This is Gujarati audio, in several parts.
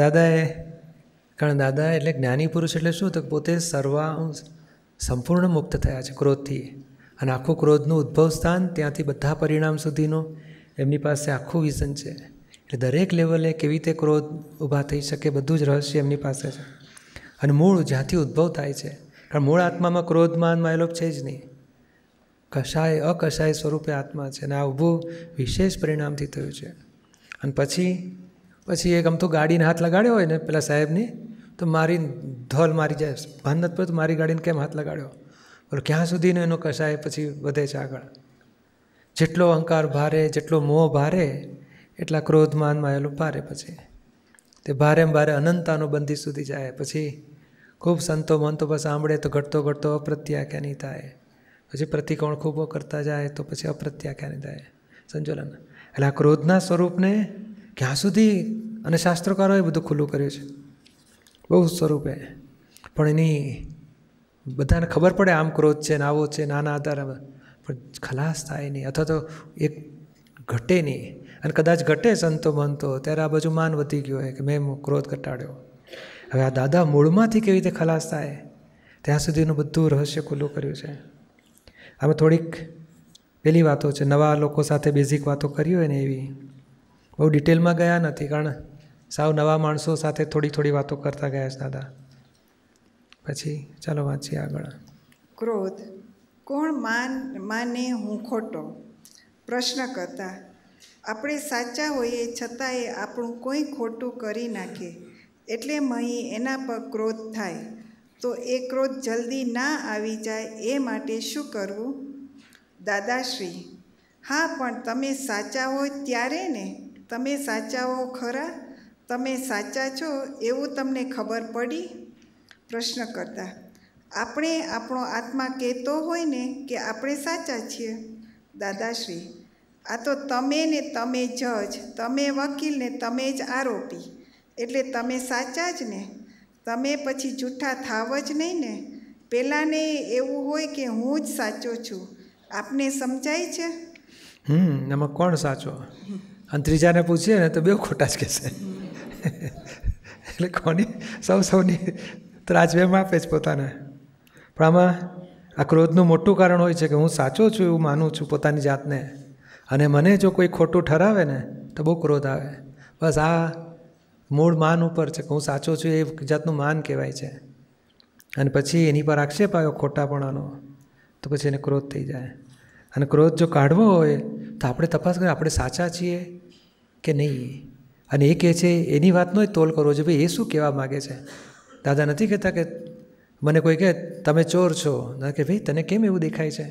દાદાએ કારણ દાદા એટલે જ્ઞાની પુરુષ એટલે શું તો પોતે સર્વા સંપૂર્ણ મુક્ત થયા છે ક્રોધથી અને આખું ક્રોધનું ઉદ્ભવ સ્થાન ત્યાંથી બધા પરિણામ સુધીનો એમની પાસે આખું વિઝન છે એટલે દરેક લેવલે કેવી રીતે ક્રોધ ઊભા થઈ શકે બધું જ રહસ્ય એમની પાસે છે અને મૂળ જ્યાંથી ઉદ્ભવ થાય છે કારણ મૂળ આત્મામાં ક્રોધ માન માયલોપ છે જ નહીં કશાય અકશાય સ્વરૂપે આત્મા છે અને આ ઊભું વિશેષ પરિણામથી થયું છે અને પછી પછી એક આમ તો ગાડીને હાથ લગાડ્યો હોય ને પેલા સાહેબની તો મારી ધોલ મારી જાય ભાન નથી પડતું મારી ગાડીને કેમ હાથ લગાડ્યો બોલો ક્યાં સુધીનો એનો કસાય પછી વધે છે આગળ જેટલો અહંકાર ભારે જેટલો મોહ ભારે એટલા ક્રોધમાન એલું ભારે પછી તે ભારે ભારે અનંતાનો બંધી સુધી જાય પછી ખૂબ સંતો મન તો બસ સાંભળે તો ઘટતો ઘટતો અપ્રત્યાખ્યા નહીં થાય પછી પ્રતિકોણ ખૂબ કરતા જાય તો પછી અપ્રત્યાખ્યા નહીં થાય સંજોલન એટલે આ ક્રોધના સ્વરૂપને ક્યાં સુધી અને શાસ્ત્રકારોએ બધું ખુલ્લું કર્યું છે બહુ સ્વરૂપે પણ એની બધાને ખબર પડે આમ ક્રોધ છે ને આવો છે નાના આધાર પણ ખલાસ થાય નહીં અથવા તો એક ઘટે નહીં અને કદાચ ઘટે સંતો બનતો ત્યારે આ બાજુ માન વધી ગયો હોય કે મેં ક્રોધ ઘટાડ્યો હવે આ દાદા મૂળમાંથી કેવી રીતે ખલાસ થાય ત્યાં સુધીનું બધું રહસ્ય ખુલ્લું કર્યું છે આમાં થોડીક પેલી વાતો છે નવા લોકો સાથે બેઝિક વાતો કરી હોય ને એવી બહુ ડિટેલમાં ગયા નથી કારણ સાવ નવા માણસો સાથે થોડી થોડી વાતો કરતા ગયા છે દાદા પછી ચાલો વાંચીએ આગળ ક્રોધ કોણ માન માને હું ખોટો પ્રશ્ન કરતા આપણે સાચા હોઈએ છતાંય આપણું કોઈ ખોટું કરી નાખે એટલે મહી એના પર ક્રોધ થાય તો એ ક્રોધ જલ્દી ના આવી જાય એ માટે શું કરવું દાદાશ્રી હા પણ તમે સાચા હોય ત્યારે ને તમે સાચાઓ ખરા તમે સાચા છો એવું તમને ખબર પડી પ્રશ્ન કરતા આપણે આપણો આત્મા કહેતો હોય ને કે આપણે સાચા છીએ દાદાશ્રી આ તો તમે ને તમે જજ તમે વકીલ ને તમે જ આરોપી એટલે તમે સાચા જ ને તમે પછી જૂઠા થાવ જ નહીં ને પહેલાંને એવું હોય કે હું જ સાચો છું આપને સમજાય છે હમ એમાં કોણ સાચો અને ત્રીજાને પૂછીએ ને તો બે ખોટા જ કહેશે એટલે કોની સૌ સૌની ત્રાજવેમ આપે જ પોતાને પણ આમાં આ ક્રોધનું મોટું કારણ હોય છે કે હું સાચો છું એવું માનું છું પોતાની જાતને અને મને જો કોઈ ખોટું ઠરાવે ને તો બહુ ક્રોધ આવે બસ આ મૂળ માન ઉપર છે કે હું સાચો છું એ જાતનું માન કહેવાય છે અને પછી એની પર આક્ષેપ આવ્યો ખોટાપણાનો તો પછી એને ક્રોધ થઈ જાય અને ક્રોધ જો કાઢવો હોય તો આપણે તપાસ કરીએ આપણે સાચા છીએ કે નહીં અને એ કહે છે એની વાતનો જ તોલ કરવો જોઈએ ભાઈ એ શું કહેવા માગે છે દાદા નથી કહેતા કે મને કોઈ કહે તમે ચોર છો ના કે ભાઈ તને કેમ એવું દેખાય છે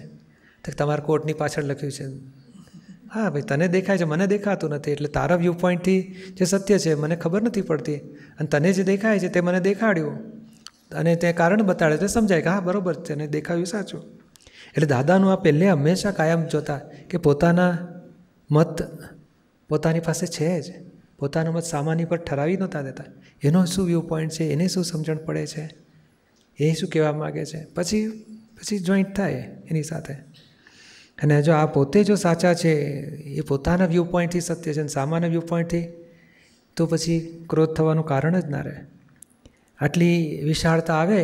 તો તમારા કોર્ટની પાછળ લખ્યું છે હા ભાઈ તને દેખાય છે મને દેખાતું નથી એટલે તારા વ્યૂ પોઈન્ટથી જે સત્ય છે મને ખબર નથી પડતી અને તને જે દેખાય છે તે મને દેખાડ્યું અને તે કારણ બતાડે તે સમજાય કે હા બરોબર છે તેને દેખાડ્યું સાચું એટલે દાદાનું આ પહેલે હંમેશા કાયમ જોતા કે પોતાના મત પોતાની પાસે છે જ પોતાનો મત સામાન્ય પર ઠરાવી નહોતા દેતા એનો શું વ્યૂ પોઈન્ટ છે એને શું સમજણ પડે છે એ શું કહેવા માગે છે પછી પછી જોઈન્ટ થાય એની સાથે અને જો આ પોતે જો સાચા છે એ પોતાના વ્યૂ પોઈન્ટથી સત્ય છે અને સામાન્ય વ્યૂ પોઈન્ટથી તો પછી ક્રોધ થવાનું કારણ જ ના રહે આટલી વિશાળતા આવે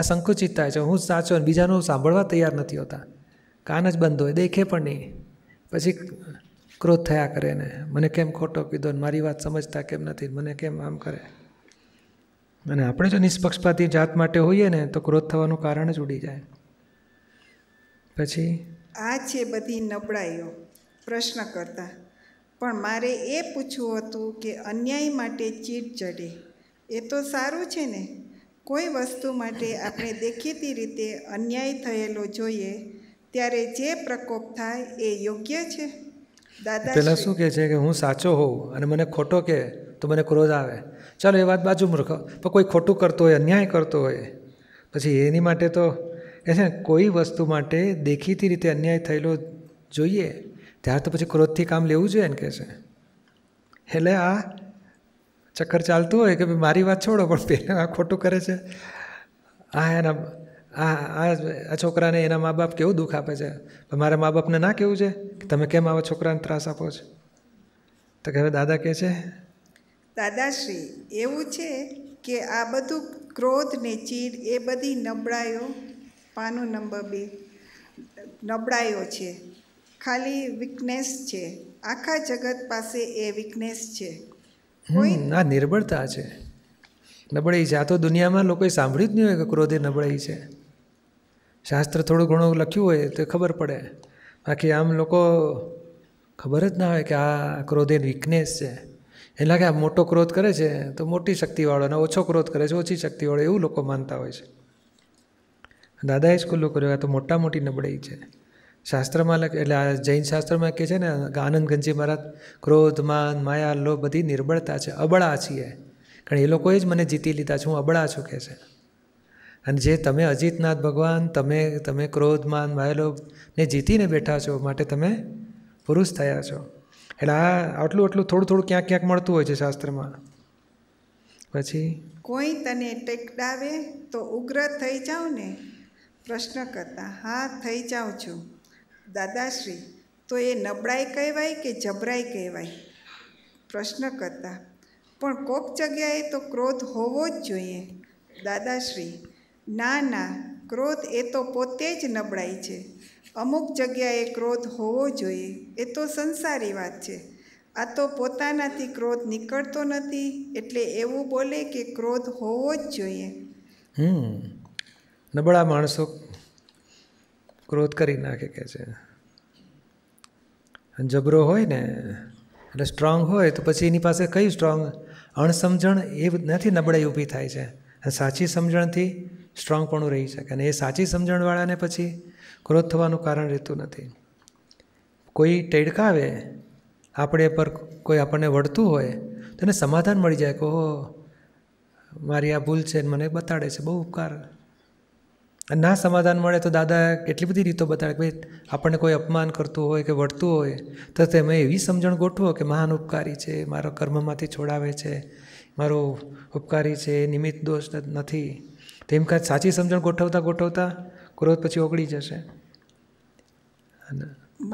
આ સંકુચિત થાય છે હું સાચો અને બીજાનું સાંભળવા તૈયાર નથી હોતા કાન જ બંધ હોય દેખે પણ નહીં પછી ક્રોધ થયા કરે ને મને કેમ ખોટો કીધો ને મારી વાત સમજતા કેમ નથી મને કેમ આમ કરે અને આપણે જો નિષ્પક્ષપાતી જાત માટે હોઈએ ને તો ક્રોધ થવાનું કારણ જ ઉડી જાય પછી આ છે બધી નબળાઈઓ પ્રશ્ન કરતા પણ મારે એ પૂછવું હતું કે અન્યાય માટે ચીટ ચડે એ તો સારું છે ને કોઈ વસ્તુ માટે આપણે દેખીતી રીતે અન્યાય થયેલો જોઈએ ત્યારે જે પ્રકોપ થાય એ યોગ્ય છે દાદા પેલા શું કહે છે કે હું સાચો હોઉં અને મને ખોટો કહે તો મને ક્રોધ આવે ચાલો એ વાત બાજુ મૂર્ખ પણ કોઈ ખોટું કરતો હોય અન્યાય કરતો હોય પછી એની માટે તો એ છે કોઈ વસ્તુ માટે દેખીતી રીતે અન્યાય થયેલો જોઈએ ત્યારે તો પછી ક્રોધથી કામ લેવું જોઈએ ને કહે છે એટલે આ ચક્કર ચાલતું હોય કે ભાઈ મારી વાત છોડો પણ પહેલાં આ ખોટું કરે છે આ એના આ આ છોકરાને એના મા બાપ કેવું દુઃખ આપે છે મારા મા બાપને ના કેવું છે કે તમે કેમ આવા છોકરાને ત્રાસ આપો છો તો કે હવે દાદા કહે છે દાદાશ્રી એવું છે કે આ બધું ક્રોધ ને ચીડ એ બધી નબળાઈઓ પાનો નંબર બે નબળાઈઓ છે ખાલી વીકનેસ છે આખા જગત પાસે એ વીકનેસ છે આ નિર્બળતા છે નબળાઈ છે આ તો દુનિયામાં લોકોએ સાંભળ્યું જ નહીં હોય કે ક્રોધે નબળાઈ છે શાસ્ત્ર થોડું ઘણું લખ્યું હોય તો ખબર પડે બાકી આમ લોકો ખબર જ ના હોય કે આ ક્રોધે વીકનેસ છે એટલે કે આ મોટો ક્રોધ કરે છે તો મોટી શક્તિવાળો અને ઓછો ક્રોધ કરે છે ઓછી શક્તિવાળો એવું લોકો માનતા હોય છે દાદાએ જ કર્યો આ તો મોટા મોટી નબળાઈ છે શાસ્ત્રમાં લખે એટલે આ જૈન શાસ્ત્રમાં કહે છે ને આનંદ ગંજી મહારાજ ક્રોધ માન માયા લો બધી નિર્બળતા છે અબળા છીએ કારણ એ લોકોએ જ મને જીતી લીધા છે હું અબળા છું કે છે અને જે તમે અજીતનાથ ભગવાન તમે તમે ક્રોધમાન માન ને જીતીને બેઠા છો માટે તમે પુરુષ થયા છો એટલે આ આટલું આટલું થોડું થોડું ક્યાંક ક્યાંક મળતું હોય છે શાસ્ત્રમાં પછી કોઈ તને ટેકડાવે તો ઉગ્ર થઈ જાઉં ને પ્રશ્ન કરતા હા થઈ જાઉં છું દાદાશ્રી તો એ નબળાઈ કહેવાય કે જબરાઈ કહેવાય પ્રશ્ન કરતા પણ કોક જગ્યાએ તો ક્રોધ હોવો જ જોઈએ દાદાશ્રી ના ના ક્રોધ એ તો પોતે જ નબળાઈ છે અમુક જગ્યાએ ક્રોધ હોવો જોઈએ એ તો સંસારી વાત છે આ તો પોતાનાથી ક્રોધ નીકળતો નથી એટલે એવું બોલે કે ક્રોધ હોવો જ જોઈએ હમ નબળા માણસો ક્રોધ કરી નાખે કે છે જબરો હોય ને એટલે સ્ટ્રોંગ હોય તો પછી એની પાસે કયું સ્ટ્રોંગ અણસમજણ એ નથી નબળાઈ ઊભી થાય છે અને સાચી સમજણથી સ્ટ્રોંગ પણ રહી શકે અને એ સાચી સમજણવાળાને પછી ક્રોધ થવાનું કારણ રહેતું નથી કોઈ ટેડકાવે આપણે પર કોઈ આપણને વળતું હોય તો એને સમાધાન મળી જાય કે ઓહો મારી આ ભૂલ છે મને બતાડે છે બહુ ઉપકાર ના સમાધાન મળે તો દાદા એટલી બધી રીતો બતાડે કે ભાઈ આપણને કોઈ અપમાન કરતું હોય કે વળતું હોય તો તમે એવી સમજણ ગોઠવો કે મહાન ઉપકારી છે મારો કર્મમાંથી છોડાવે છે મારો ઉપકારી છે નિમિત્ત દોષ નથી તેમ કાંઈ સાચી સમજણ ગોઠવતા ગોઠવતા ક્રોધ પછી ઓગળી જશે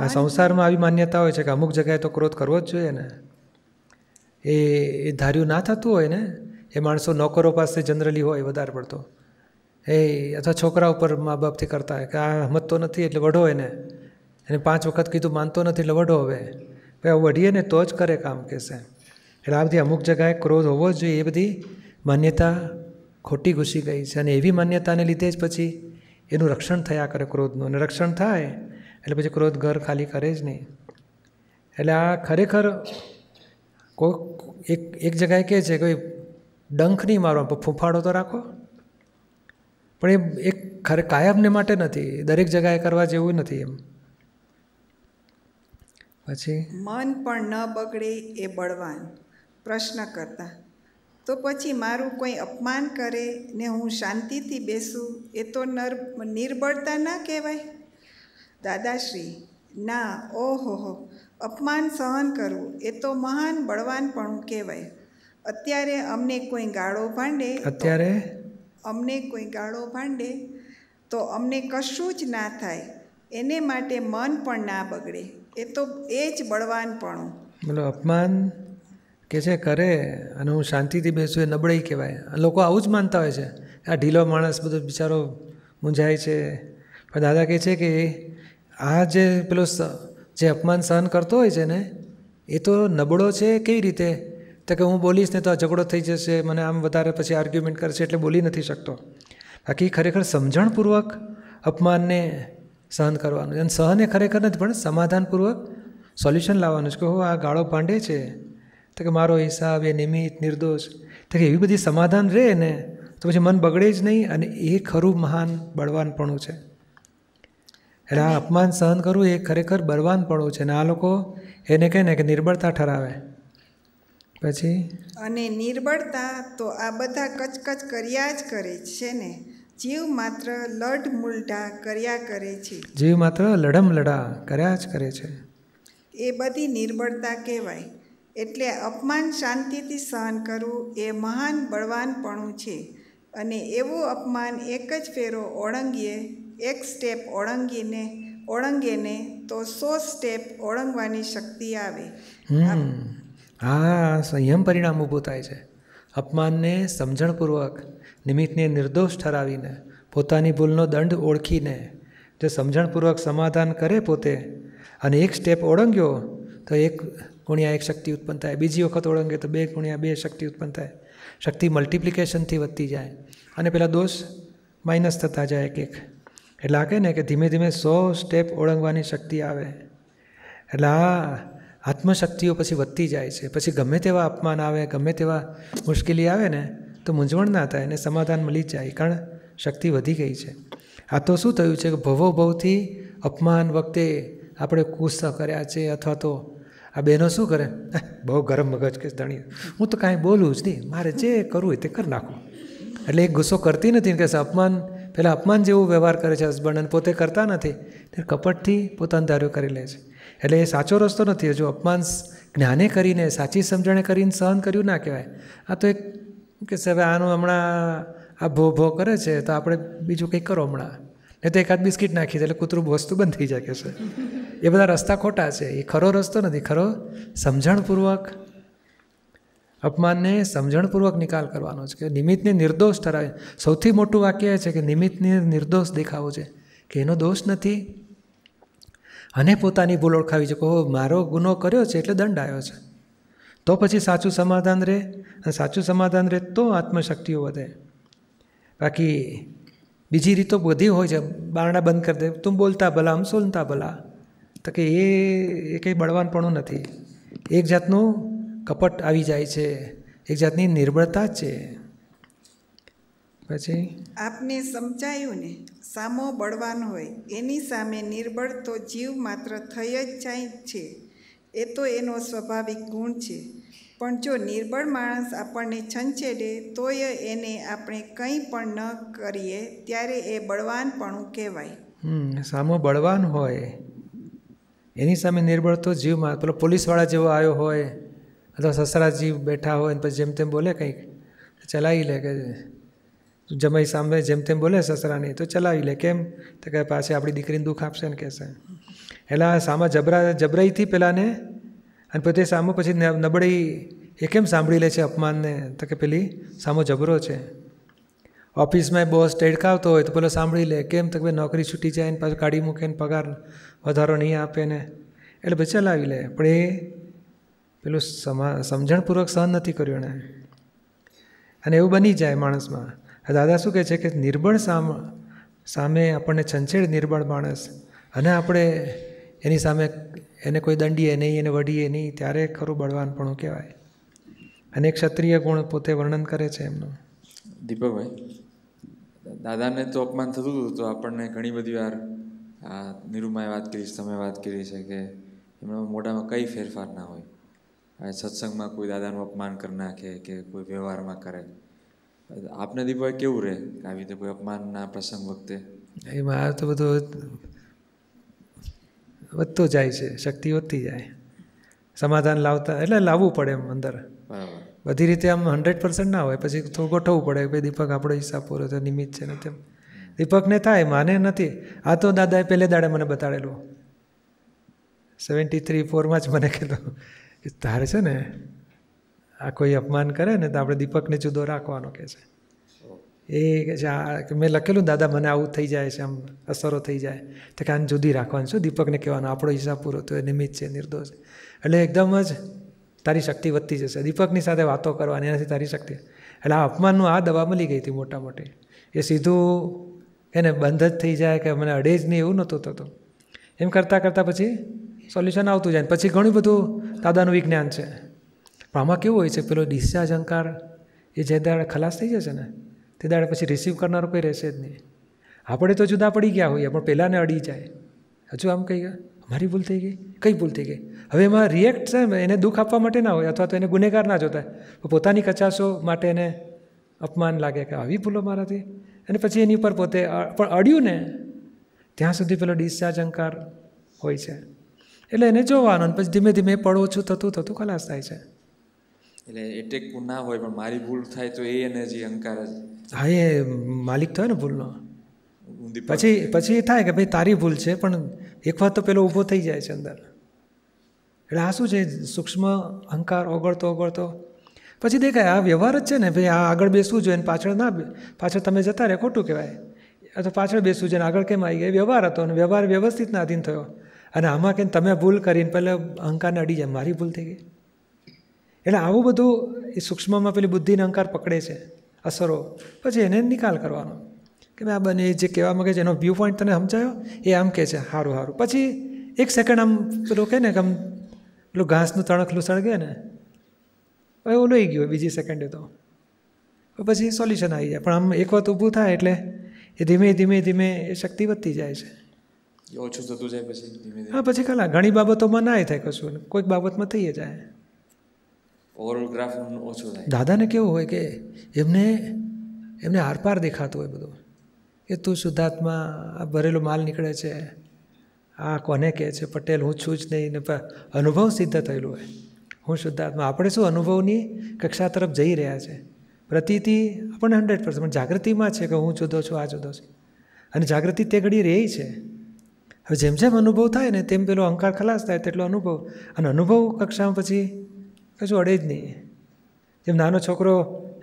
આ સંસારમાં આવી માન્યતા હોય છે કે અમુક જગ્યાએ તો ક્રોધ કરવો જ જોઈએ ને એ એ ધાર્યું ના થતું હોય ને એ માણસો નોકરો પાસે જનરલી હોય વધારે પડતો એ અથવા છોકરા ઉપર મા બાપથી કરતા હોય કે આ હમતો નથી એટલે વઢો એને એને પાંચ વખત કીધું માનતો નથી એટલે વઢો હવે ભાઈ વઢીએ ને તો જ કરે કામ કહેશે એટલે આ બધી અમુક જગાએ ક્રોધ હોવો જ જોઈએ એ બધી માન્યતા ખોટી ઘૂસી ગઈ છે અને એવી માન્યતાને લીધે જ પછી એનું રક્ષણ થયા કરે ક્રોધનું અને રક્ષણ થાય એટલે પછી ક્રોધ ઘર ખાલી કરે જ નહીં એટલે આ ખરેખર કોઈ એક એક જગાએ કહે છે કોઈ ડંખ નહીં મારવા ફૂંફાડો તો રાખો પણ એ એક ખરે કાયમને માટે નથી દરેક જગાએ કરવા જેવું નથી એમ પછી મન પણ ન બગડે એ બળવાન પ્રશ્ન કરતા તો પછી મારું કોઈ અપમાન કરે ને હું શાંતિથી બેસું એ તો નર નિર્બળતા ના કહેવાય દાદાશ્રી ના ઓહો હો અપમાન સહન કરવું એ તો મહાન બળવાન પણ કહેવાય અત્યારે અમને કોઈ ગાળો ભાંડે અત્યારે અમને કોઈ ગાળો ભાંડે તો અમને કશું જ ના થાય એને માટે મન પણ ના બગડે એ તો એ જ બળવાનપણું બોલો અપમાન કે છે કરે અને હું શાંતિથી બેસું એ નબળાઈ કહેવાય લોકો આવું જ માનતા હોય છે આ ઢીલો માણસ બધો બિચારો મૂંઝાય છે પણ દાદા કહે છે કે આ જે પેલો જે અપમાન સહન કરતો હોય છે ને એ તો નબળો છે કેવી રીતે તો કે હું બોલીશ ને તો આ ઝઘડો થઈ જશે મને આમ વધારે પછી આર્ગ્યુમેન્ટ કરશે એટલે બોલી નથી શકતો બાકી ખરેખર સમજણપૂર્વક અપમાનને સહન કરવાનું અને સહન એ ખરેખર નથી પણ સમાધાનપૂર્વક સોલ્યુશન લાવવાનું છે કે હો આ ગાળો ભાંડે છે તો કે મારો હિસાબ એ નિમિત્ત નિર્દોષ તો કે એવી બધી સમાધાન રહે ને તો પછી મન બગડે જ નહીં અને એ ખરું મહાન બળવાનપણું છે એટલે આ અપમાન સહન કરવું એ ખરેખર બળવાનપણું છે અને આ લોકો એને કહે ને કે નિર્બળતા ઠરાવે પછી અને નિર્બળતા તો આ બધા કચકચ કર્યા જ કરે છે ને જીવ માત્ર લડ મુલટા કર્યા કરે છે જીવ માત્ર લડમ લડા કર્યા જ કરે છે એ બધી નિર્બળતા કહેવાય એટલે અપમાન શાંતિથી સહન કરવું એ મહાન બળવાનપણું છે અને એવું અપમાન એક જ ફેરો ઓળંગીએ એક સ્ટેપ ઓળંગીને ઓળંગેને તો સો સ્ટેપ ઓળંગવાની શક્તિ આવે હમ આ સંયમ પરિણામ ઊભું થાય છે અપમાનને સમજણપૂર્વક નિમિત્તને નિર્દોષ ઠરાવીને પોતાની ભૂલનો દંડ ઓળખીને જો સમજણપૂર્વક સમાધાન કરે પોતે અને એક સ્ટેપ ઓળંગ્યો તો એક ગુણ્યા એક શક્તિ ઉત્પન્ન થાય બીજી વખત ઓળંગે તો બે ગુણ્યા બે શક્તિ ઉત્પન્ન થાય શક્તિ મલ્ટિપ્લિકેશનથી વધતી જાય અને પેલા દોષ માઇનસ થતા જાય એક એક એટલે આ કહે ને કે ધીમે ધીમે સો સ્ટેપ ઓળંગવાની શક્તિ આવે એટલે આ આત્મશક્તિઓ પછી વધતી જાય છે પછી ગમે તેવા અપમાન આવે ગમે તેવા મુશ્કેલી આવે ને તો મૂંઝવણ ના થાય અને સમાધાન મળી જાય કારણ શક્તિ વધી ગઈ છે આ તો શું થયું છે કે ભવો ભવથી અપમાન વખતે આપણે ગુસ્સા કર્યા છે અથવા તો આ બહેનો શું કરે બહુ ગરમ મગજ કે ધણી હું તો કાંઈ બોલું જ નહીં મારે જે કરવું હોય તે કરી નાખું એટલે એ ગુસ્સો કરતી નથી કે અપમાન પહેલાં અપમાન જેવું વ્યવહાર કરે છે હસબન્ડ અને પોતે કરતા નથી તે કપટથી પોતાનું ધાર્યું કરી લે છે એટલે એ સાચો રસ્તો નથી હજુ અપમાન જ્ઞાને કરીને સાચી સમજણે કરીને સહન કર્યું ના કહેવાય આ તો એક કે હવે આનું હમણાં આ ભો ભો કરે છે તો આપણે બીજું કંઈક કરો હમણાં નહીં તો એકાદ બિસ્કિટ નાખી દે એટલે કૂતરું વસ્તુ બંધ થઈ જાય છે એ બધા રસ્તા ખોટા છે એ ખરો રસ્તો નથી ખરો સમજણપૂર્વક અપમાનને સમજણપૂર્વક નિકાલ કરવાનો છે કે નિમિત્તને નિર્દોષ ઠરાવે સૌથી મોટું વાક્ય એ છે કે નિમિત્તને નિર્દોષ દેખાવો છે કે એનો દોષ નથી અને પોતાની ભૂલ ઓળખાવી છે કહો મારો ગુનો કર્યો છે એટલે દંડ આવ્યો છે તો પછી સાચું સમાધાન રહે અને સાચું સમાધાન રહે તો આત્મશક્તિઓ વધે બાકી બીજી રીતો બધી હોય છે બારણા બંધ કરી દે તું બોલતા ભલા આમ સોલતા ભલા તો કે એ એ કંઈ બળવાનપણું નથી એક જાતનું કપટ આવી જાય છે એક જાતની નિર્બળતા છે પછી આપને સમજાયું ને સામો બળવાન હોય એની સામે નિર્બળ તો જીવ માત્ર થઈ જ જાય છે એ તો એનો સ્વાભાવિક ગુણ છે પણ જો નિર્બળ માણસ આપણને છંછેડે તોય એને આપણે કંઈ પણ ન કરીએ ત્યારે એ બળવાનપણું કહેવાય સામો બળવાન હોય એની સામે નિર્બળ તો જીવમાં પેલો પોલીસવાળા જેવો આવ્યો હોય અથવા સસરા જીવ બેઠા હોય પછી જેમ તેમ બોલે કંઈક ચલાવી લે કે જમાઈ સામે જેમ તેમ બોલે સસરાની તો ચલાવી લે કેમ તો કહે પાસે આપણી દીકરીને દુઃખ આપશે ને કહેશે એટલે સામા જબરા જબરાઈથી પહેલાંને અને પછી સામો પછી નબળાઈ એ કેમ સાંભળી લે છે અપમાનને તો કે પેલી સામો જબરો છે ઓફિસમાં બોસ ટેડકાવતો હોય તો પેલો સાંભળી લે કેમ તો કે નોકરી છૂટી જાય ને પાછું કાઢી મૂકે ને પગાર વધારો નહીં આપે ને એટલે પછી ચલાવી લે પણ એ પેલું સમા સમજણપૂર્વક સહન નથી કર્યું એણે અને એવું બની જાય માણસમાં આ દાદા શું કહે છે કે નિર્બળ સામ સામે આપણને છંછેડ નિર્બળ માણસ અને આપણે એની સામે એને કોઈ દંડીએ નહીં એને વઢીએ નહીં ત્યારે ખરું બળવાનપણું કહેવાય અને એક ક્ષત્રિય ગુણ પોતે વર્ણન કરે છે એમનું દીપકભાઈ દાદાને તો અપમાન થતું હતું તો આપણને ઘણી બધી વાર આ નિરૂમાએ વાત કરી છે તમે વાત કરી છે કે એમના મોઢામાં કંઈ ફેરફાર ના હોય સત્સંગમાં કોઈ દાદાનું અપમાન કરી નાખે કે કોઈ વ્યવહારમાં કરે આપને દીપાભાઈ કેવું રહે આવી રીતે કોઈ અપમાનના પ્રસંગ વખતે એમાં આ તો બધો વધતો જાય છે શક્તિ વધતી જાય સમાધાન લાવતા એટલે લાવવું પડે એમ અંદર બધી રીતે આમ હંડ્રેડ પર્સન્ટ ના હોય પછી થોડું ગોઠવવું પડે ભાઈ દીપક આપણો હિસાબ પૂરો થયો નિમિત્ત છે ને તેમ દીપકને થાય માને નથી આ તો દાદાએ પહેલે દાડે મને બતાડેલું સેવન્ટી થ્રી ફોરમાં જ મને કહેલું તારે છે ને આ કોઈ અપમાન કરે ને તો આપણે દીપકને જુદો રાખવાનો કહે છે એ કે છે આ મેં લખેલું દાદા મને આવું થઈ જાય છે આમ અસરો થઈ જાય તો કે આને જુદી રાખવાની શું દીપકને કહેવાનો આપણો હિસાબ પૂરો થયો નિમિત્ત છે નિર્દોષ એટલે એકદમ જ તારી શક્તિ વધતી જશે દીપકની સાથે વાતો કરવાની એનાથી તારી શક્તિ એટલે આ અપમાનનું આ દવા મળી ગઈ હતી મોટા મોટી એ સીધું એને બંધ જ થઈ જાય કે મને અડેજ નહીં એવું નહોતું થતું એમ કરતાં કરતાં પછી સોલ્યુશન આવતું જાય પછી ઘણું બધું દાદાનું વિજ્ઞાન છે પણ આમાં કેવું હોય છે પેલો ડિસ્ચાર્જ અહંકાર એ જે દાડે ખલાસ થઈ જશે ને તે દાડે પછી રિસીવ કરનારો કોઈ રહેશે જ નહીં આપણે તો જુદા પડી ગયા હોઈએ પણ પહેલાંને અડી જાય હજુ આમ કહી ગયા મારી ભૂલ થઈ ગઈ કઈ ભૂલ થઈ ગઈ હવે એમાં રિએક્ટ છે એને દુઃખ આપવા માટે ના હોય અથવા તો એને ગુનેગાર ના જોતા પોતાની કચાશો માટે એને અપમાન લાગે કે આવી ભૂલો મારાથી અને પછી એની ઉપર પોતે પણ અડ્યું ને ત્યાં સુધી પેલો ડિસ્ચાર્જ અહંકાર હોય છે એટલે એને જોવાનો અને પછી ધીમે ધીમે પડ ઓછું થતું થતું ખલાસ થાય છે એટલે એટેક ના હોય પણ મારી ભૂલ થાય તો એ એને જે અહંકાર જ હા એ માલિક થયો ને ભૂલનો પછી પછી એ થાય કે ભાઈ તારી ભૂલ છે પણ એક વાત તો પેલો ઊભો થઈ જાય છે અંદર એટલે આ શું છે સૂક્ષ્મ અહંકાર ઓગળતો ઓગળતો પછી દેખાય આ વ્યવહાર જ છે ને ભાઈ આ આગળ બેસવું જોઈએ ને પાછળ ના પાછળ તમે જતા રહે ખોટું કહેવાય અથવા પાછળ બેસવું જોઈએ ને આગળ કેમ આવી ગયા વ્યવહાર હતો અને વ્યવહાર વ્યવસ્થિતના આધીન થયો અને આમાં કેમ તમે ભૂલ કરીને પહેલાં અહંકારને અડી જાય મારી ભૂલ થઈ ગઈ એટલે આવું બધું એ સૂક્ષ્મમાં પેલી બુદ્ધિને અહંકાર પકડે છે અસરો પછી એને નિકાલ કરવાનો કે ભાઈ આ બને જે કહેવા માગે છે એનો વ્યૂ પોઈન્ટ તને સમજાયો એ આમ કહે છે સારું સારું પછી એક સેકન્ડ આમ પેલું કહે ને કે આમ પેલું ઘાસનું તણખલું સળગે ને હવે ઓલોઈ ગયો બીજી સેકન્ડે તો પછી સોલ્યુશન આવી જાય પણ આમ એક વાત ઊભું થાય એટલે એ ધીમે ધીમે ધીમે એ શક્તિ વધતી જાય છે ઓછું થતું જાય પછી હા પછી કલા ઘણી બાબતોમાં નાય થાય કશું કોઈક બાબતમાં થઈ જાય ઓવરઓલ ગ્રાફ ઓછો થાય દાદાને કેવું હોય કે એમને એમને આરપાર દેખાતું હોય બધું કે તું શુદ્ધાત્મા આ ભરેલો માલ નીકળે છે આ કોને કહે છે પટેલ હું છું જ નહીં ને અનુભવ સિદ્ધ થયેલો હોય હું શુદ્ધાત્મા આપણે શું અનુભવની કક્ષા તરફ જઈ રહ્યા છે પ્રતિતિ આપણને હંડ્રેડ પર્સન્ટ જાગૃતિમાં છે કે હું જુદો છું આ જુદો છું અને જાગૃતિ તે ઘડી રહી છે હવે જેમ જેમ અનુભવ થાય ને તેમ પેલો અહંકાર ખલાસ થાય તેટલો અનુભવ અને અનુભવ કક્ષામાં પછી કશું અડે જ નહીં જેમ નાનો છોકરો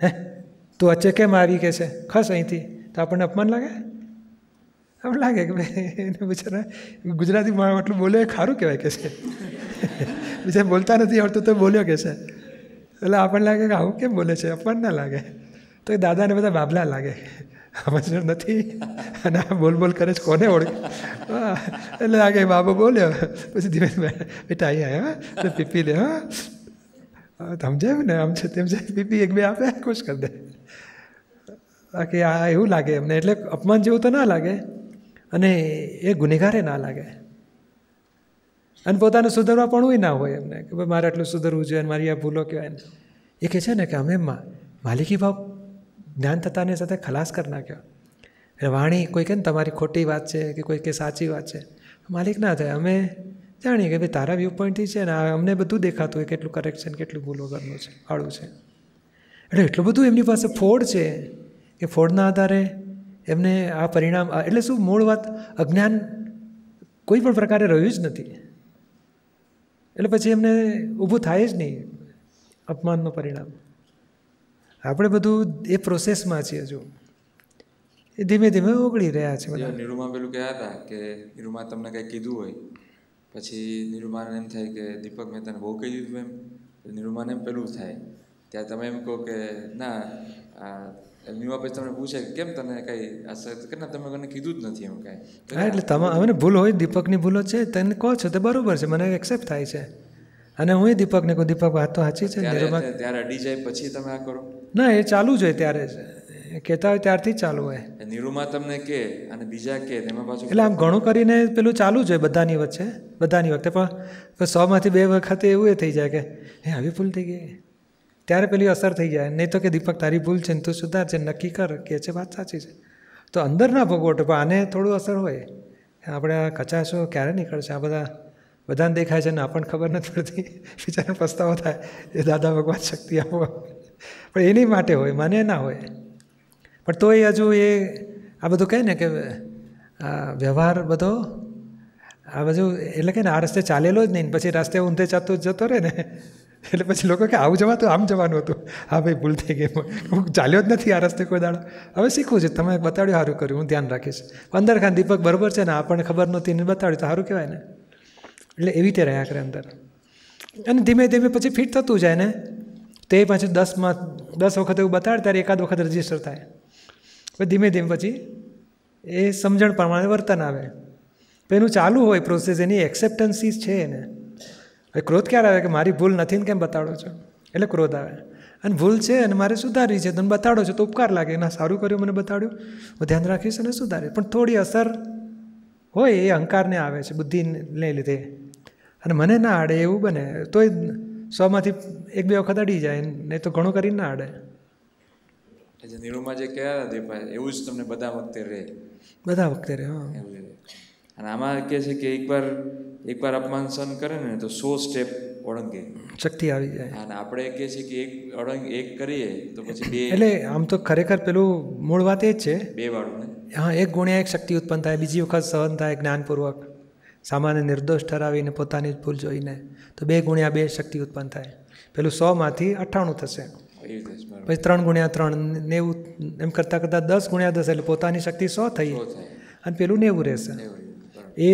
હે તું વચ્ચે કેમ આવી કે છે ખસ અહીંથી તો આપણને અપમાન લાગે આમ લાગે કે ભાઈ એને બિચારા ગુજરાતી માણસ એટલું બોલે ખારું કહેવાય કે છે બીજા બોલતા નથી આવડતું તો બોલ્યો કે છે એટલે આપણને લાગે કે આવું કેમ બોલે છે અપમાન ના લાગે તો એ દાદાને બધા બાબલા લાગે સમજ નથી અને આ બોલ બોલ કરે છે કોને ઓળખે એટલે લાગે બાબો બોલ્યો પછી ધીમે ધીમે બેટા અહીંયા હા પીપી લે હા સમજાવ્યું ને આમ છે તેમ છે બીપી એક બે આપે ખુશ કરી દે બાકી આ એવું લાગે એમને એટલે અપમાન જેવું તો ના લાગે અને એ ગુનેગારે ના લાગે અને પોતાને સુધરવા પણ ના હોય એમને કે ભાઈ મારે આટલું સુધરવું જોઈએ મારી આ ભૂલો કહેવાય ને એ કહે છે ને કે અમે માલિકી ભાવ જ્ઞાન થતાની સાથે ખલાસ કરી નાખ્યો એટલે વાણી કોઈ કહે ને તમારી ખોટી વાત છે કે કોઈ કે સાચી વાત છે માલિક ના થાય અમે જાણીએ કે ભાઈ તારા વ્યૂ પોઈન્ટથી છે ને અમને બધું દેખાતું હોય કેટલું કરેક્શન કેટલું ભૂલ વગરનું છે આળું છે એટલે એટલું બધું એમની પાસે ફોડ છે કે ફોડના આધારે એમને આ પરિણામ એટલે શું મૂળ વાત અજ્ઞાન કોઈ પણ પ્રકારે રહ્યું જ નથી એટલે પછી એમને ઊભું થાય જ નહીં અપમાનનું પરિણામ આપણે બધું એ પ્રોસેસમાં છીએ હજુ ધીમે ધીમે ઓગળી રહ્યા છે નિરૂમા પેલું કહેતા હતા કે નિરૂમા તમને કંઈ કીધું હોય પછી નિરૂમાને એમ થાય કે દીપક મેં તને બહુ કહી દીધું એમ નિરૂમાને એમ પેલું થાય ત્યાં તમે એમ કહો કે ના નિરૂમા પછી તમને પૂછે કેમ તને કંઈ અસર કે ના તમે મને કીધું જ નથી એમ કાંઈ હા એટલે તમે હવે ભૂલ હોય દીપકની ભૂલો છે તને કહો છો તે બરાબર છે મને એક્સેપ્ટ થાય છે અને હું દીપકને કહું દીપક વાત તો સાચી છે ત્યારે અડી જાય પછી તમે આ કરો ના એ ચાલુ જ હોય ત્યારે છે કહેતા હોય ત્યારથી ચાલુ હોય નીરુમાં તમને કે અને બીજા કે એમાં પાછું એટલે આમ ઘણું કરીને પેલું ચાલુ જ હોય બધાની વચ્ચે બધાની વખતે પણ સોમાંથી બે વખતે એવું એ થઈ જાય કે હે આવી ભૂલ થઈ ગઈ ત્યારે પેલી અસર થઈ જાય નહીં તો કે દીપક તારી ભૂલ છે ને તું સુધાર છે નક્કી કર કે છે વાત સાચી છે તો અંદર ના ભગવટ પણ આને થોડું અસર હોય આપણે આ કચાશો ક્યારે નીકળશે આ બધા બધાને દેખાય છે ને આપણને ખબર નથી પડતી બિચારા પસ્તાવો થાય એ દાદા ભગવાન શક્તિ આપવા પણ એની માટે હોય મને ના હોય પણ તોય હજુ એ આ બધું કહે ને કે આ વ્યવહાર બધો આ બધું એટલે કે ને આ રસ્તે ચાલેલો જ નહીં પછી રસ્તે ઊંધે જતો જતો રહે ને એટલે પછી લોકો કે આવું જવાતું આમ જવાનું હતું હા ભાઈ ભૂલ થઈ ગઈ હું ચાલ્યો જ નથી આ રસ્તે કોઈ દાડો હવે શીખવું છે તમે બતાડ્યું સારું કર્યું હું ધ્યાન રાખીશ અંદર ખાન દીપક બરોબર છે ને આપણને ખબર નહોતી ને બતાડ્યું તો સારું કહેવાય ને એટલે એવી રીતે રહ્યા કરે અંદર અને ધીમે ધીમે પછી ફિટ થતું જાય ને તે પાછું દસમાં દસ વખત એવું બતાડે ત્યારે એકાદ વખત રજીસ્ટર થાય ધીમે ધીમે પછી એ સમજણ પ્રમાણે વર્તન આવે તો એનું ચાલુ હોય પ્રોસેસ એની એક્સેપ્ટન્સીસ છે એને હવે ક્રોધ ક્યારે આવે કે મારી ભૂલ નથી ને કેમ બતાડો છો એટલે ક્રોધ આવે અને ભૂલ છે અને મારે સુધારવી છે તમે બતાડો છો તો ઉપકાર લાગે ના સારું કર્યું મને બતાડ્યું હું ધ્યાન રાખીશ અને સુધારે પણ થોડી અસર હોય એ અહંકારને આવે છે બુદ્ધિને લીધે અને મને ના આડે એવું બને તોય સોમાંથી એક બે વખત અડી જાય નહીં તો ઘણું કરીને ના આડે એટલે જે નીરુમાં જે કહેતા દીપાએ એવું જ તમને બધા વખતે રહે બધા વખતે રહે હા એવું રહે અને આમાં કહે છે કે એકવાર એકવાર અપમાન સહન કરે ને તો સો સ્ટેપ ઓળંગે શક્તિ આવી જાય અને આપણે કહે છે કે એક ઓળંગ એક કરીએ તો પછી બે એટલે આમ તો ખરેખર પેલું મૂળ વાત એ જ છે બે વાળું ને હા એક ગુણ્યા એક શક્તિ ઉત્પન્ન થાય બીજી વખત સહન થાય જ્ઞાનપૂર્વક સામાન્ય નિર્દોષ ઠરાવીને પોતાની જ ભૂલ જોઈને તો બે ગુણ્યા બે શક્તિ ઉત્પન્ન થાય પેલું સોમાંથી અઠ્ઠાણું થશે પછી ત્રણ ગુણ્યા ત્રણ નેવું એમ કરતાં કરતાં દસ ગુણ્યા દસ એટલે પોતાની શક્તિ સો થઈ અને પેલું નેવું રહેશે એ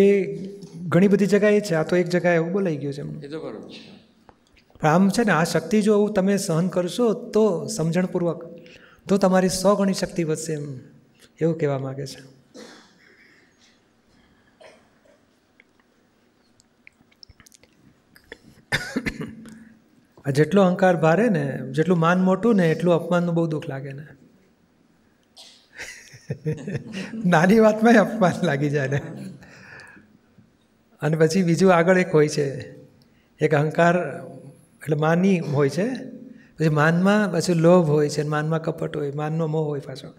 ઘણી બધી જગ્યાએ છે આ તો એક જગ્યાએ એવું બોલાઈ ગયું છે એમનું પણ આમ છે ને આ શક્તિ જો તમે સહન કરશો તો સમજણપૂર્વક તો તમારી સો ગણી શક્તિ વધશે એમ એવું કહેવા માગે છે આ જેટલો અહંકાર ભારે ને જેટલું માન મોટું ને એટલું અપમાનનું બહુ દુઃખ લાગે ને નાની વાતમાં અપમાન લાગી જાય ને અને પછી બીજું આગળ એક હોય છે એક અહંકાર એટલે માની હોય છે પછી માનમાં પછી લોભ હોય છે માનમાં કપટ હોય માનનો મોહ હોય પાછો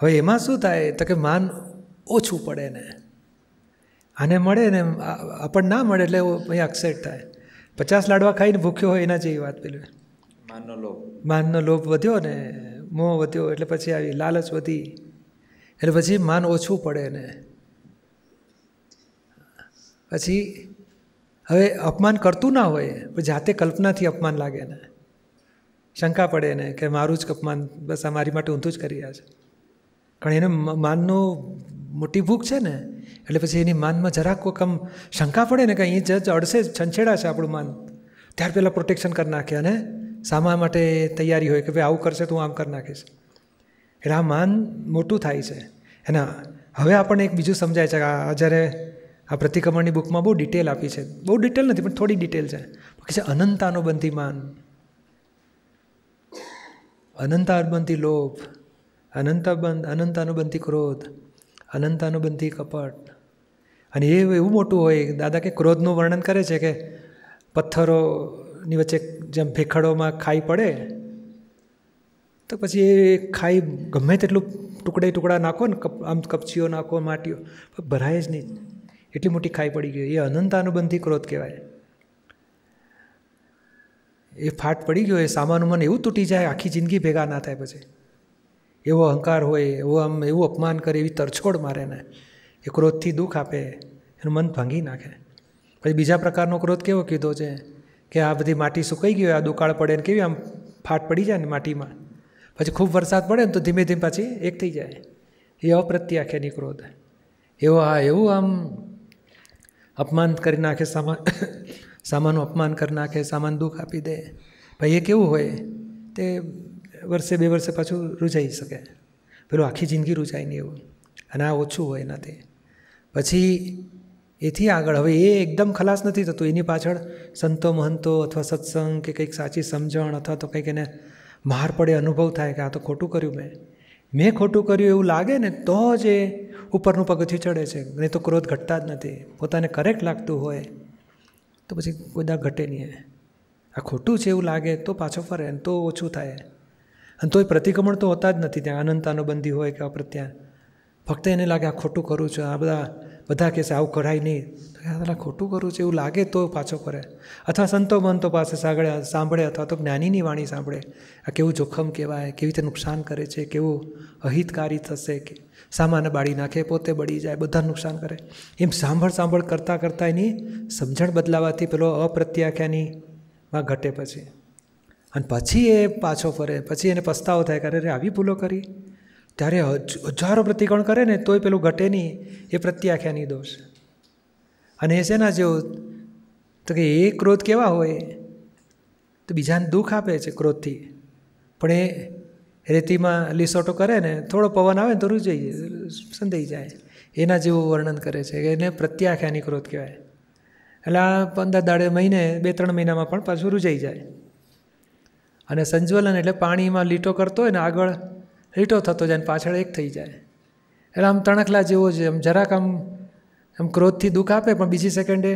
હવે એમાં શું થાય તો કે માન ઓછું પડે ને આને મળે ને આપણને ના મળે એટલે અહીં અપસેટ થાય પચાસ લાડવા ખાઈને ભૂખ્યો હોય એના જેવી વાત પેલું માનનો લોભ માનનો લોભ વધ્યો ને મોં વધ્યો એટલે પછી આવી લાલચ વધી એટલે પછી માન ઓછું પડે ને પછી હવે અપમાન કરતું ના હોય પણ જાતે કલ્પનાથી અપમાન લાગે ને શંકા પડે ને કે મારું જ અપમાન બસ આ મારી માટે ઊંધું જ કરી રહ્યા છે પણ એને માનનું મોટી ભૂખ છે ને એટલે પછી એની માનમાં જરાક કોઈ આમ શંકા પડે ને કે અહીં જ અડશે છંછેડાશે આપણું માન ત્યાર પહેલાં પ્રોટેક્શન કરી નાખે અને સામા માટે તૈયારી હોય કે ભાઈ આવું કરશે તો હું આમ કરી નાખીશ એટલે આ માન મોટું થાય છે એના હવે આપણને એક બીજું સમજાય છે કે આ જ્યારે આ પ્રતિક્રમણની બુકમાં બહુ ડિટેલ આપી છે બહુ ડિટેલ નથી પણ થોડી ડિટેલ છે કે છે અનંતાનો બનતી માન અનંતાનુબંધી લોભ અનંતાબંધ અનંતાનુબંધી ક્રોધ અનંતાનુબંધી કપટ અને એ એવું મોટું હોય દાદા કે ક્રોધનું વર્ણન કરે છે કે પથ્થરોની વચ્ચે જેમ ભેખડોમાં ખાઈ પડે તો પછી એ ખાઈ ગમે તેટલું ટુકડે ટુકડા નાખો ને આમ કપચીઓ નાખો માટીઓ ભરાય જ નહીં એટલી મોટી ખાઈ પડી ગઈ એ અનંતાનુબંધી ક્રોધ કહેવાય એ ફાટ પડી ગયો એ સામાન ઉમાન એવું તૂટી જાય આખી જિંદગી ભેગા ના થાય પછી એવો અહંકાર હોય એવો આમ એવું અપમાન કરે એવી તરછોડ મારે ને એ ક્રોધથી દુઃખ આપે એનું મન ભાંગી નાખે પછી બીજા પ્રકારનો ક્રોધ કેવો કીધો છે કે આ બધી માટી સુકાઈ ગઈ હોય આ દુકાળ પડે ને કેવી આમ ફાટ પડી જાય ને માટીમાં પછી ખૂબ વરસાદ પડે ને તો ધીમે ધીમે પછી એક થઈ જાય એ અપ્રત્યાખ્યાની ક્રોધ એવો આ એવું આમ અપમાન કરી નાખે સામાન સામાનનું અપમાન કરી નાખે સામાન દુઃખ આપી દે ભાઈ એ કેવું હોય તે વર્ષે બે વર્ષે પાછું રૂજાઈ શકે પેલું આખી જિંદગી રૂજાય નહીં એવું અને આ ઓછું હોય એનાથી પછી એથી આગળ હવે એ એકદમ ખલાસ નથી થતું એની પાછળ સંતો મહંતો અથવા સત્સંગ કે કંઈક સાચી સમજણ અથવા તો કંઈક એને માર પડે અનુભવ થાય કે આ તો ખોટું કર્યું મેં મેં ખોટું કર્યું એવું લાગે ને તો જ એ ઉપરનું પગથિયું ચડે છે નહીં તો ક્રોધ ઘટતા જ નથી પોતાને કરેક્ટ લાગતું હોય તો પછી કોઈ દા ઘટે નહીં આ ખોટું છે એવું લાગે તો પાછો ફરે તો ઓછું થાય અને તોય પ્રતિક્રમણ તો હોતા જ નથી ત્યાં અનંતાનુબંધી હોય કે અપ્રત્યાન ફક્ત એને લાગે આ ખોટું કરું છું આ બધા બધા કહેશે આવું કરાય નહીં પેલા ખોટું કરું છું એવું લાગે તો પાછો કરે અથવા સંતો મંતો પાસે સાંભળે સાંભળે અથવા તો જ્ઞાનીની વાણી સાંભળે આ કેવું જોખમ કહેવાય કેવી રીતે નુકસાન કરે છે કેવું અહિતકારી થશે કે સામાન બાળી નાખે પોતે બળી જાય બધા નુકસાન કરે એમ સાંભળ સાંભળ કરતાં કરતાં એની સમજણ બદલાવાથી પેલો અપ્રત્યાખ્યાની માં ઘટે પછી અને પછી એ પાછો ફરે પછી એને પસ્તાવો થાય કરે અરે આવી ભૂલો કરી ત્યારે હજારો પ્રતિકોણ કરે ને તોય પેલું ઘટે નહીં એ પ્રત્યાખ્યાની દોષ અને એ શેના જેવો તો કે એ ક્રોધ કેવા હોય તો બીજાને દુઃખ આપે છે ક્રોધથી પણ એ રેતીમાં લીસોટો કરે ને થોડો પવન આવે ને તો રૂજાઈ સંધાઈ જાય એના જેવું વર્ણન કરે છે એને પ્રત્યાખ્યાની ક્રોધ કહેવાય એટલે આ પંદર દાડે મહિને બે ત્રણ મહિનામાં પણ પાછું રૂજાઈ જાય અને સંજ્વલન એટલે પાણીમાં લીટો કરતો હોય ને આગળ લીટો થતો જાય ને પાછળ એક થઈ જાય એટલે આમ તણખલા જેવો છે એમ જરાક આમ આમ ક્રોધથી દુઃખ આપે પણ બીજી સેકન્ડે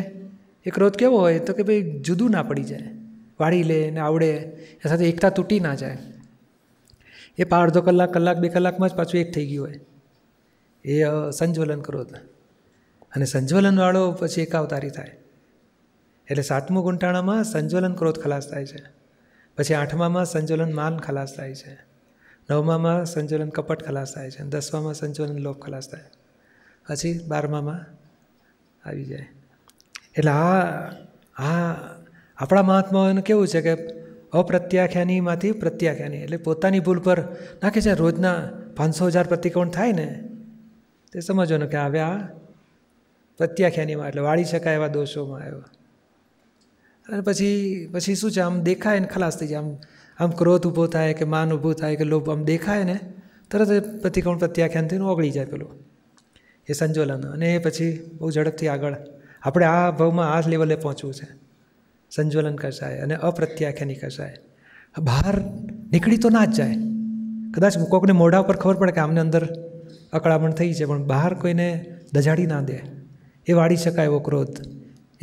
એ ક્રોધ કેવો હોય તો કે ભાઈ જુદું ના પડી જાય વાળી લે ને આવડે એ સાથે એકતા તૂટી ના જાય એ પા અડધો કલાક કલાક બે કલાકમાં જ પાછું એક થઈ ગયું હોય એ સંજ્વલન ક્રોધ અને સંજ્વલનવાળો પછી એકાવતારી થાય એટલે સાતમું ગુંટાણામાં સંજ્વલન ક્રોધ ખલાસ થાય છે પછી આઠમામાં સંચોલન માન ખલાસ થાય છે નવમામાં સંચોલન કપટ ખલાસ થાય છે દસમામાં સંચોલન લોભ ખલાસ થાય પછી બારમામાં આવી જાય એટલે આ આ આપણા મહાત્માઓનું કેવું છે કે અપ્રત્યાખ્યાનીમાંથી પ્રત્યાખ્યાની એટલે પોતાની ભૂલ પર નાખે છે રોજના પાંચસો હજાર પ્રતિકોણ થાય ને તે સમજવાનું કે હવે આ પ્રત્યાખ્યાનીમાં એટલે વાળી શકાય એવા દોષોમાં આવ્યો અને પછી પછી શું છે આમ દેખાય ને ખલાસ થઈ જાય આમ આમ ક્રોધ ઊભો થાય કે માન ઊભું થાય કે લોભ આમ દેખાય ને તરત પ્રતિકોણ પ્રત્યાખ્યાન થઈને ઓગળી જાય પેલું એ સંજોલન અને એ પછી બહુ ઝડપથી આગળ આપણે આ ભાવમાં આ લેવલે પહોંચવું છે સંજોલન કસાય અને અપ્રત્યાખ્યાની કસાય બહાર નીકળી તો ના જ જાય કદાચ કોકને મોઢા ઉપર ખબર પડે કે આમને અંદર અકળામણ થઈ છે પણ બહાર કોઈને દજાડી ના દે એ વાળી શકાય એવો ક્રોધ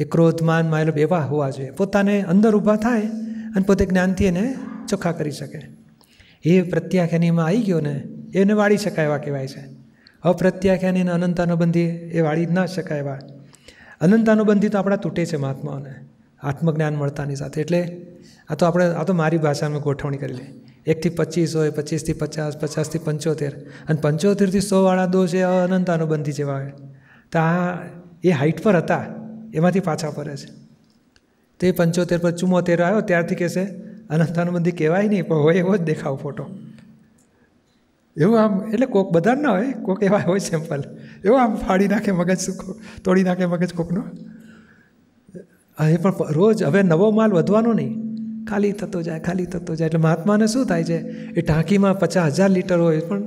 એ ક્રોધમાન માયલબ એવા હોવા જોઈએ પોતાને અંદર ઊભા થાય અને પોતે જ્ઞાનથી એને ચોખ્ખા કરી શકે એ પ્રત્યાખ્યાનીમાં આવી ગયો ને એને વાળી શકાય એવા કહેવાય છે અપ્રત્યાખ્યાનીને અનંતાનુબંધી એ વાળી ના શકાય એવા અનંતાનુબંધી તો આપણા તૂટે છે મહાત્માઓને આત્મજ્ઞાન મળતાની સાથે એટલે આ તો આપણે આ તો મારી ભાષામાં ગોઠવણી કરી લે એકથી પચીસ હોય પચીસથી પચાસ પચાસથી પંચોતેર અને પંચોતેરથી સોવાળા દોષ એ અનંતાનુબંધી જેવા હોય તો આ એ હાઇટ પર હતા એમાંથી પાછા ફરે છે તે પંચોતેર પર ચુમ્મોતેર આવ્યો ત્યારથી કહેશે અનંતાનુબંધી કહેવાય નહીં પણ હોય એવો જ દેખાવ ફોટો એવું આમ એટલે કોક બધા ના હોય કોક એવા હોય સેમ્પલ એવું આમ ફાડી નાખે મગજ તોડી નાખે મગજ કોકનો એ પણ રોજ હવે નવો માલ વધવાનો નહીં ખાલી થતો જાય ખાલી થતો જાય એટલે મહાત્માને શું થાય છે એ ટાંકીમાં પચાસ હજાર લીટર હોય પણ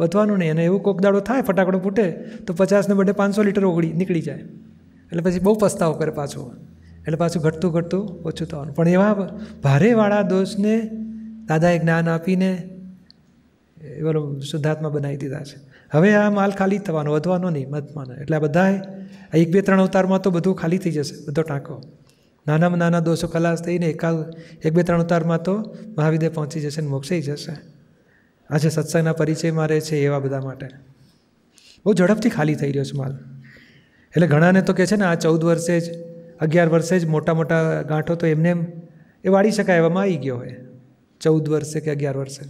વધવાનું નહીં અને એવું કોક દાડો થાય ફટાકડો ફૂટે તો પચાસને બદલે પાંચસો લીટર ઓગળી નીકળી જાય એટલે પછી બહુ પસ્તાવો કરે પાછો એટલે પાછું ઘટતું ઘટતું ઓછું થવાનું પણ એવા ભારેવાળા દોષને દાદાએ જ્ઞાન આપીને એ બોલો શુદ્ધાત્મા બનાવી દીધા છે હવે આ માલ ખાલી થવાનો વધવાનો નહીં મતમાનો એટલે આ બધાએ આ એક બે ત્રણ અવતારમાં તો બધું ખાલી થઈ જશે બધો ટાંકો નાનામાં નાના દોષો ખલાસ થઈને એકાદ એક બે ત્રણ અવતારમાં તો મહાવિદ્ય પહોંચી જશે ને મોક્ષાઈ જશે આજે સત્સંગના પરિચયમાં રહે છે એવા બધા માટે બહુ ઝડપથી ખાલી થઈ રહ્યો છે માલ એટલે ઘણાને તો કહે છે ને આ ચૌદ વર્ષે જ અગિયાર વર્ષે જ મોટા મોટા ગાંઠો તો એમને એમ એ વાળી શકાય એવામાં આવી ગયો હોય ચૌદ વર્ષે કે અગિયાર વર્ષે